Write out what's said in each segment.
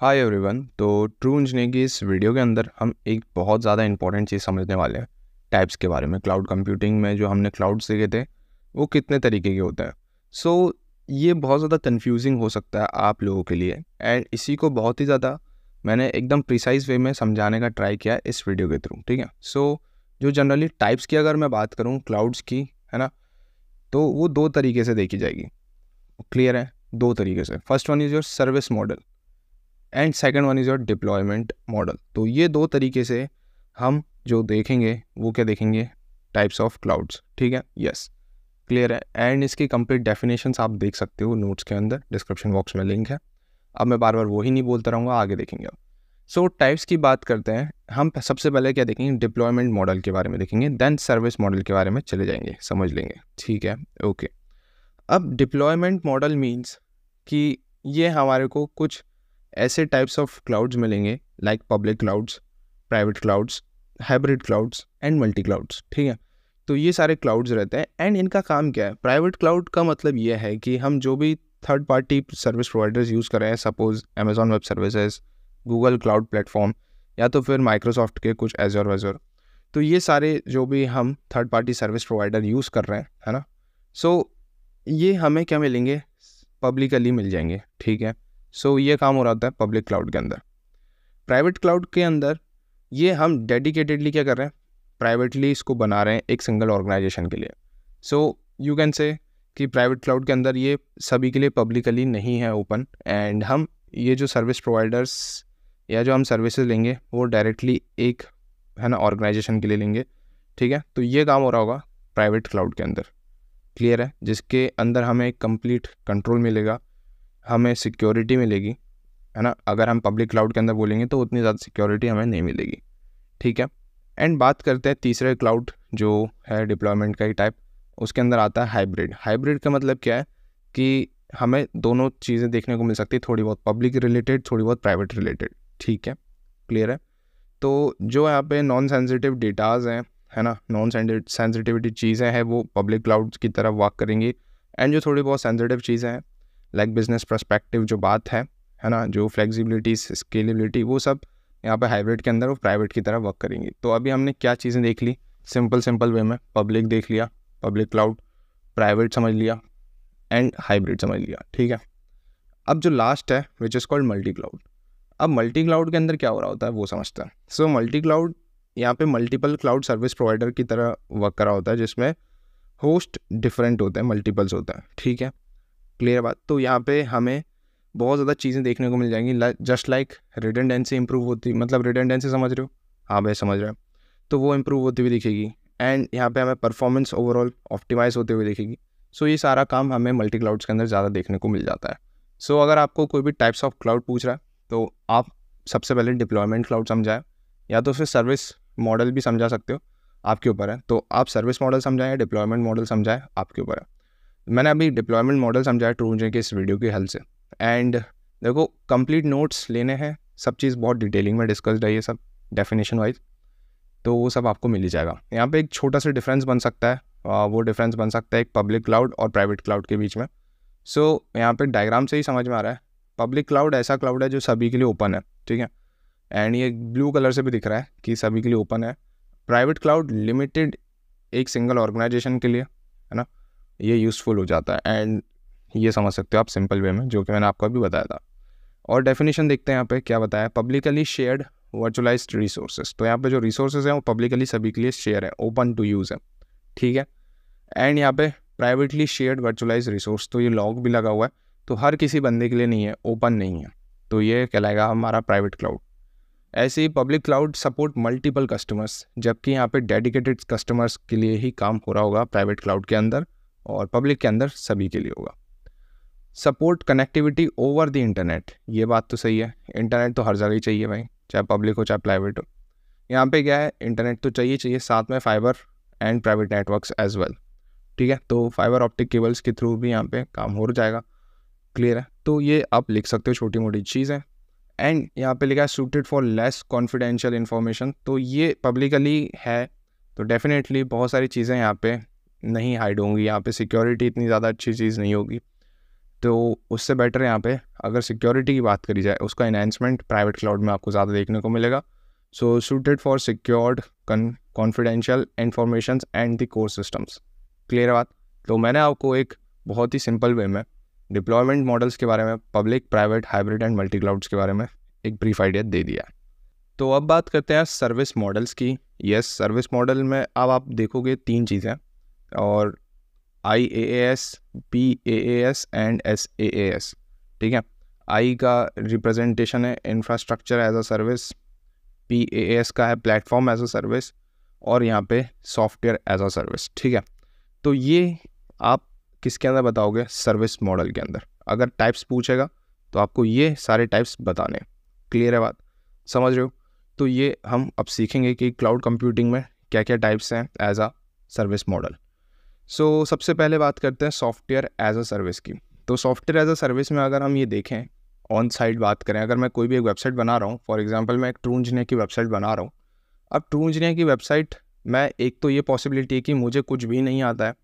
हाय everyone तो true engineering की इस वीडियो के अंदर हम एक बहुत ज़्यादा इंपॉर्टेंट चीज़ समझने वाले हैं टाइप्स के बारे में क्लाउड कंप्यूटिंग में जो हमने क्लाउड सीखे थे वो कितने तरीके के होते हैं सो so, ये बहुत ज़्यादा कन्फ्यूजिंग हो सकता है आप लोगों के लिए एंड इसी को बहुत ही ज़्यादा मैंने एकदम प्रिसाइज वे में समझाने का ट्राई किया इस वीडियो के थ्रू ठीक है सो so, जो जनरली टाइप्स की अगर मैं बात करूँ क्लाउड्स की है ना तो वो दो तरीके से देखी जाएगी क्लियर है दो तरीके से first one is your service model and second one is your deployment model तो ये दो तरीके से हम जो देखेंगे वो क्या देखेंगे टाइप्स ऑफ क्लाउड्स ठीक है यस क्लियर है एंड इसकी कंप्लीट डेफिनेशन आप देख सकते हो नोट्स के अंदर डिस्क्रिप्शन बॉक्स में लिंक है अब मैं बार बार वही नहीं बोलता रहूँगा आगे देखेंगे अब सो so, टाइप्स की बात करते हैं हम सबसे पहले क्या देखेंगे डिप्लॉयमेंट मॉडल के बारे में देखेंगे देन सर्विस मॉडल के बारे में चले जाएंगे समझ लेंगे ठीक है ओके okay. अब डिप्लॉयमेंट मॉडल मीन्स कि ये हमारे को कुछ ऐसे टाइप्स ऑफ क्लाउड्स मिलेंगे like public clouds private clouds hybrid clouds and multi clouds ठीक है तो ये सारे क्लाउड्स रहते हैं एंड इनका काम क्या है प्राइवेट क्लाउड का मतलब ये है कि हम जो भी third party service providers use कर रहे हैं suppose Amazon web services Google cloud platform या तो फिर माइक्रोसॉफ्ट के कुछ एजर वेजर तो ये सारे जो भी हम third party service provider use कर रहे हैं है ना सो so, ये हमें क्या मिलेंगे पब्लिकली मिल जाएंगे ठीक है सो so, ये काम हो रहा होता है पब्लिक क्लाउड के अंदर प्राइवेट क्लाउड के अंदर ये हम डेडिकेटेडली क्या कर रहे हैं प्राइवेटली इसको बना रहे हैं एक सिंगल ऑर्गेनाइजेशन के लिए सो यू कैन से कि प्राइवेट क्लाउड के अंदर ये सभी के लिए पब्लिकली नहीं है ओपन एंड हम ये जो सर्विस प्रोवाइडर्स या जो हम सर्विसेज लेंगे वो डायरेक्टली एक है ना ऑर्गेनाइजेशन के लिए लेंगे ठीक है तो ये काम हो रहा होगा प्राइवेट क्लाउड के अंदर क्लियर है जिसके अंदर हमें कंप्लीट कंट्रोल मिलेगा हमें सिक्योरिटी मिलेगी है ना अगर हम पब्लिक क्लाउड के अंदर बोलेंगे तो उतनी ज़्यादा सिक्योरिटी हमें नहीं मिलेगी ठीक है एंड बात करते हैं तीसरे क्लाउड जो है डिप्लॉयमेंट का ही टाइप उसके अंदर आता है हाइब्रिड हाइब्रिड का मतलब क्या है कि हमें दोनों चीज़ें देखने को मिल सकती है थोड़ी बहुत पब्लिक रिलेटेड थोड़ी बहुत प्राइवेट रिलेटेड ठीक है क्लियर है तो जो यहाँ पे नॉन सेंसिटिव डेटाज हैं है ना नॉन सेंसिटिविटी चीज़ें हैं वो पब्लिक क्लाउड की तरफ वॉक करेंगी एंड जो थोड़ी बहुत सेंसिटिव चीज़ें हैं लाइक बिजनेस प्रस्पेक्टिव जो बात है है ना जो फ्लेक्सिबिलिटी स्केलेबिलिटी वो सब यहाँ पे हाइब्रिड के अंदर वो प्राइवेट की तरह वर्क करेंगी तो अभी हमने क्या चीज़ें देख ली सिंपल सिंपल वे में पब्लिक देख लिया पब्लिक क्लाउड प्राइवेट समझ लिया एंड हाइब्रिड समझ लिया ठीक है अब जो लास्ट है which is called multi cloud अब मल्टी क्लाउड के अंदर क्या हो रहा होता है वो समझता है सो मल्टी क्लाउड यहाँ पे मल्टीपल क्लाउड सर्विस प्रोवाइडर की तरह वर्क करा होता है जिसमें होस्ट डिफरेंट होते हैं मल्टीपल्स होते हैं ठीक है क्लियर बात तो यहाँ पे हमें बहुत ज़्यादा चीज़ें देखने को मिल जाएंगी जस्ट लाइक रिटेंडेंसी इंप्रूव होती मतलब रिटेंडेंसी समझ रहे हो हाँ भाई समझ रहे हो तो वो इम्प्रूव होती हुई दिखेगी एंड यहाँ पे हमें परफॉर्मेंस ओवरऑल ऑप्टिमाइज होते हुए दिखेगी सो so, ये सारा काम हमें मल्टी क्लाउड्स के अंदर ज़्यादा देखने को मिल जाता है सो so, अगर आपको कोई भी टाइप्स ऑफ क्लाउड पूछ रहा है तो आप सबसे पहले डिप्लॉयमेंट क्लाउड समझाएं या तो फिर सर्विस मॉडल भी समझा सकते हो आपके ऊपर है तो आप सर्विस मॉडल समझाएं या डिप्लॉयमेंट मॉडल समझाएं आपके ऊपर है मैंने अभी डिप्लॉयमेंट मॉडल समझाया ट्रूजे के इस वीडियो की हेल्प से एंड देखो कंप्लीट नोट्स लेने हैं सब चीज़ बहुत डिटेलिंग में डिस्कस्ड है ये सब डेफिनेशन वाइज तो वो सब आपको मिल ही जाएगा यहाँ पे एक छोटा सा डिफरेंस बन सकता है वो डिफरेंस बन सकता है एक पब्लिक क्लाउड और प्राइवेट क्लाउड के बीच में सो so, यहाँ पे डायग्राम से ही समझ में आ रहा है पब्लिक क्लाउड ऐसा क्लाउड है जो सभी के लिए ओपन है ठीक है एंड ये ब्लू कलर से भी दिख रहा है कि सभी के लिए ओपन है प्राइवेट क्लाउड लिमिटेड एक सिंगल ऑर्गेनाइजेशन के लिए है ना ये यूज़फुल हो जाता है एंड ये समझ सकते हो आप सिंपल वे में जो कि मैंने आपको अभी बताया था और डेफिनेशन देखते हैं यहाँ पे क्या बताया पब्लिकली शेयर्ड वर्चुअलाइज रिसोर्सेज तो यहाँ पे जो रिसोर्सेज हैं वो पब्लिकली सभी के लिए शेयर है ओपन टू यूज़ है ठीक है एंड यहाँ पे प्राइवेटली शेयर्ड वर्चुअलाइज रिसोर्स तो ये लॉग भी लगा हुआ है तो हर किसी बंदे के लिए नहीं है ओपन नहीं है तो ये कहलाएगा हमारा प्राइवेट क्लाउड ऐसे ही public cloud support multiple customers जबकि यहाँ पे डेडिकेटेड कस्टमर्स के लिए ही काम हो रहा होगा प्राइवेट क्लाउड के अंदर और पब्लिक के अंदर सभी के लिए होगा support connectivity over the internet ये बात तो सही है इंटरनेट तो हर जगह ही चाहिए भाई चाहे पब्लिक हो चाहे प्राइवेट हो यहाँ पे क्या है इंटरनेट तो चाहिए चाहिए साथ में fibre and private networks as well ठीक है तो फाइबर ऑप्टिक केबल्स के थ्रू भी यहाँ पे काम हो जाएगा क्लियर है तो ये आप लिख सकते हो छोटी मोटी चीज़ें एंड यहाँ पे लिखा है suited for less confidential information तो ये पब्लिकली है तो डेफिनेटली बहुत सारी चीज़ें यहाँ पे नहीं हाइड होंगी यहाँ पे सिक्योरिटी इतनी ज़्यादा अच्छी चीज़ नहीं होगी तो उससे बेटर यहाँ पे अगर सिक्योरिटी की बात करी जाए उसका इन्हेंसमेंट प्राइवेट क्लाउड में आपको ज़्यादा देखने को मिलेगा so suited for secured confidential information and the core systems clear बात तो मैंने आपको एक बहुत ही सिंपल वे में डिप्लॉयमेंट मॉडल्स के बारे में public private hybrid and multi clouds के बारे में एक ब्रीफ आइडिया दे दिया है तो अब बात करते हैं सर्विस मॉडल्स की यस सर्विस मॉडल में अब आप देखोगे तीन चीज़ें और I A S P A S and S A S ठीक है आई का रिप्रेजेंटेशन है infrastructure as a service P A S का है प्लेटफॉर्म एज अ सर्विस और यहाँ पे सॉफ्टवेयर एज अ सर्विस ठीक है तो ये आप किसके अंदर बताओगे सर्विस मॉडल के अंदर अगर टाइप्स पूछेगा तो आपको ये सारे टाइप्स बताने क्लियर है बात समझ रहे हो तो ये हम अब सीखेंगे कि क्लाउड कंप्यूटिंग में क्या क्या टाइप्स हैं as a service model so so, सबसे पहले बात करते हैं सॉफ्टवेयर एज अ सर्विस की तो सॉफ्टवेयर एज अ सर्विस में अगर हम ये देखें ऑन साइड बात करें अगर मैं कोई भी एक वेबसाइट बना रहा हूँ फॉर एग्जाम्पल मैं एक ट्रू इंजीनियर की वेबसाइट बना रहा हूँ अब ट्रू इंजीनियर की वेबसाइट मैं एक तो ये पॉसिबिलिटी है कि मुझे कुछ भी नहीं आता है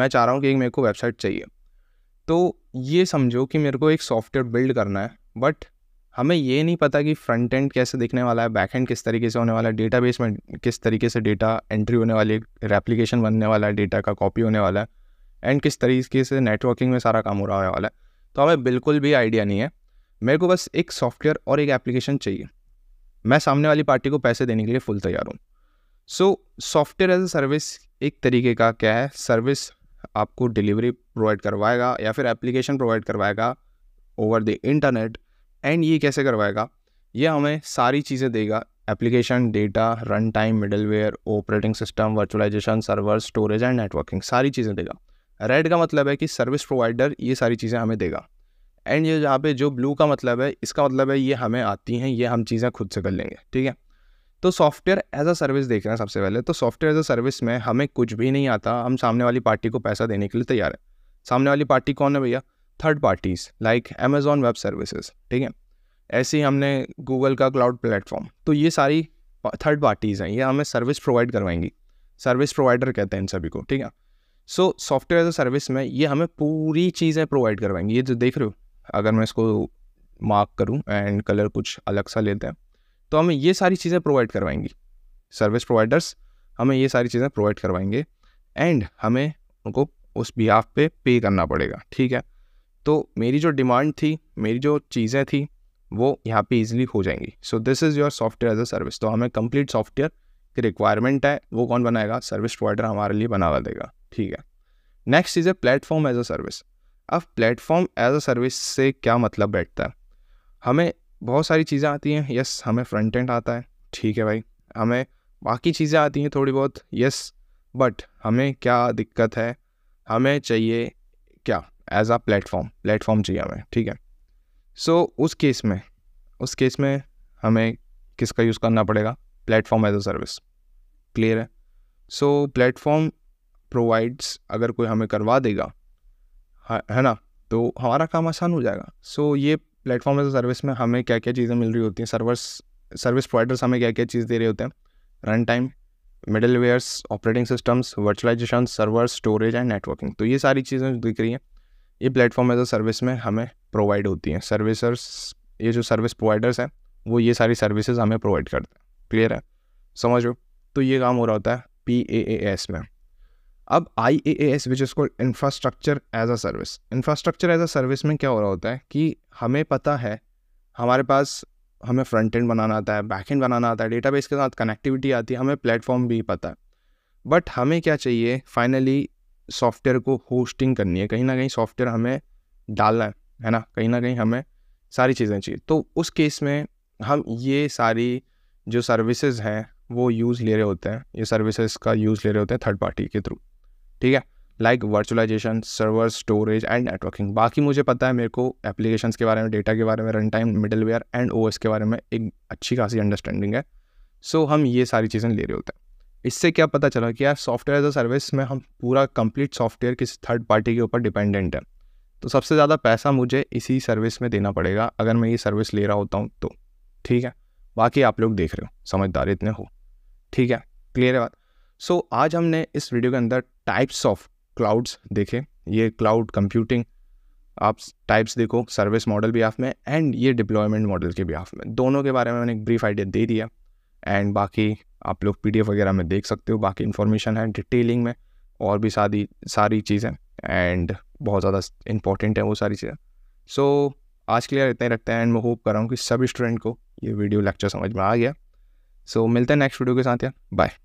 मैं चाह रहा हूँ कि एक मेरे को वेबसाइट चाहिए तो ये समझो कि मेरे को एक सॉफ्टवेयर बिल्ड करना है बट हमें ये नहीं पता कि फ्रंट एंड कैसे दिखने वाला है बैक एंड किस तरीके से होने वाला है डेटा में किस तरीके से डेटा एंट्री होने वाली है रेप्लीकेशन बनने वाला है डेटा का कॉपी होने वाला है एंड किस तरीके से नेटवर्किंग में सारा काम हो रहा होने वाला है तो हमें बिल्कुल भी आइडिया नहीं है मेरे को बस एक सॉफ्टवेयर और एक एप्लीकेशन चाहिए मैं सामने वाली पार्टी को पैसे देने के लिए फुल तैयार हूँ so software as a service एक तरीके का क्या है सर्विस आपको डिलीवरी प्रोवाइड करवाएगा या फिर एप्लीकेशन प्रोवाइड करवाएगा ओवर द इंटरनेट एंड ये कैसे करवाएगा ये हमें सारी चीज़ें देगा application data run time middleware operating system virtualisation server storage and networking सारी चीज़ें देगा रेड का मतलब है कि सर्विस प्रोवाइडर ये सारी चीज़ें हमें देगा एंड ये जहाँ पे जो ब्लू का मतलब है इसका मतलब है ये हमें आती हैं ये हम चीज़ें खुद से कर लेंगे ठीक है तो सॉफ्टवेयर एज अ सर्विस देख रहे हैं सबसे पहले तो सॉफ्टवेयर एज अ सर्विस में हमें कुछ भी नहीं आता हम सामने वाली पार्टी को पैसा देने के लिए तैयार है सामने वाली पार्टी कौन है भैया third parties like Amazon web services ठीक है ऐसे ही हमने गूगल का क्लाउड प्लेटफॉर्म तो ये सारी थर्ड पार्टीज़ हैं ये हमें सर्विस प्रोवाइड करवाएंगी सर्विस प्रोवाइडर कहते हैं इन सभी को ठीक है so software as a service में ये हमें पूरी चीज़ें प्रोवाइड करवाएंगी ये जो देख रहे हो अगर मैं इसको मार्क करूँ एंड कलर कुछ अलग सा लेते हैं तो हमें ये सारी चीज़ें प्रोवाइड करवाएंगी सर्विस प्रोवाइडर्स हमें ये सारी चीज़ें प्रोवाइड करवाएंगे एंड हमें उनको उस बिहाफ पे पे करना पड़ेगा ठीक है तो मेरी जो डिमांड थी मेरी जो चीज़ें थी वो यहाँ पे इजीली हो जाएंगी so this is your software as a service तो हमें कंप्लीट सॉफ्टवेयर की रिक्वायरमेंट है वो कौन बनाएगा सर्विस प्रोवाइडर हमारे लिए बना देगा ठीक है नेक्स्ट चीज़ है प्लेटफॉर्म एज अ सर्विस अब प्लेटफॉर्म एज अ सर्विस से क्या मतलब बैठता है हमें बहुत सारी चीज़ें आती हैं यस हमें फ्रंट एंड आता है ठीक है भाई हमें बाकी चीज़ें आती हैं थोड़ी बहुत यस बट हमें क्या दिक्कत है हमें चाहिए क्या एज आ प्लेटफॉर्म प्लेटफॉर्म चाहिए हमें ठीक है सो so, उस केस में उस केस में हमें किसका यूज़ करना पड़ेगा platform as a service clear है सो प्लेटफॉर्म प्रोवाइड्स अगर कोई हमें करवा देगा है ना तो हमारा काम आसान हो जाएगा सो so, ये प्लेटफॉर्म एज अ सर्विस में हमें क्या क्या चीज़ें मिल रही होती हैं सर्वर्स सर्विस प्रोवाइडर्स हमें क्या क्या चीज़ दे रहे होते हैं run time middle wares operating systems virtualisation server storage and networking तो ये सारी चीज़ें दिख रही हैं ये प्लेटफॉर्म एज अ सर्विस में हमें प्रोवाइड होती हैं सर्विसर्स ये जो सर्विस प्रोवाइडर्स हैं वो ये सारी सर्विसेज हमें प्रोवाइड करते हैं क्लियर है समझो तो ये काम हो रहा होता है पी ए ए एस में अब I A A S which is called infrastructure as a service infrastructure as a service में क्या हो रहा होता है कि हमें पता है हमारे पास हमें फ्रंट एंड बनाना आता है बैक एंड बनाना आता है डेटाबेस के साथ कनेक्टिविटी आती है हमें प्लेटफॉर्म भी पता है बट हमें क्या चाहिए फाइनली सॉफ्टवेयर को होस्टिंग करनी है कहीं ना कहीं सॉफ्टवेयर हमें डालना है है ना कहीं ना कहीं हमें सारी चीज़ें चाहिए तो उस केस में हम ये सारी जो सर्विसेज हैं वो यूज़ ले रहे होते हैं ये सर्विसेज का यूज़ ले रहे होते हैं थर्ड पार्टी के थ्रू ठीक है like virtualisation server storage and networking बाकी मुझे पता है मेरे को एप्लीकेशन के बारे में डेटा के बारे में run time middle ware and O के बारे में एक अच्छी खासी अंडरस्टैंडिंग है सो so, हम ये सारी चीज़ें ले रहे होते हैं इससे क्या पता चला कि यार सॉफ्टवेयर एज अ सर्विस में हम पूरा कंप्लीट सॉफ्टवेयर किसी थर्ड पार्टी के ऊपर डिपेंडेंट है तो सबसे ज़्यादा पैसा मुझे इसी सर्विस में देना पड़ेगा अगर मैं ये सर्विस ले रहा होता हूँ तो ठीक है बाकी आप लोग देख रहे हो समझदार इतने हो ठीक है क्लियर है बात सो so, आज हमने इस वीडियो के अंदर टाइप्स ऑफ क्लाउड्स देखे ये क्लाउड कंप्यूटिंग आप टाइप्स देखो सर्विस मॉडल भी आप में एंड ये डिप्लॉयमेंट मॉडल के भी आप में दोनों के बारे में मैंने एक ब्रीफ आइडिया दे दिया एंड बाकी आप लोग पी वगैरह में देख सकते हो बाकी इन्फॉर्मेशन है डिटेलिंग में और भी सारी सारी चीज़ें एंड बहुत ज़्यादा इंपॉर्टेंट है वो सारी चीज़ें सो so, आज के लिए इतना ही रखते हैं एंड मैं होप कर रहा हूँ कि सभी स्टूडेंट को ये वीडियो लेक्चर समझ में आ गया सो so, मिलते हैं नेक्स्ट वीडियो के साथ यार बाय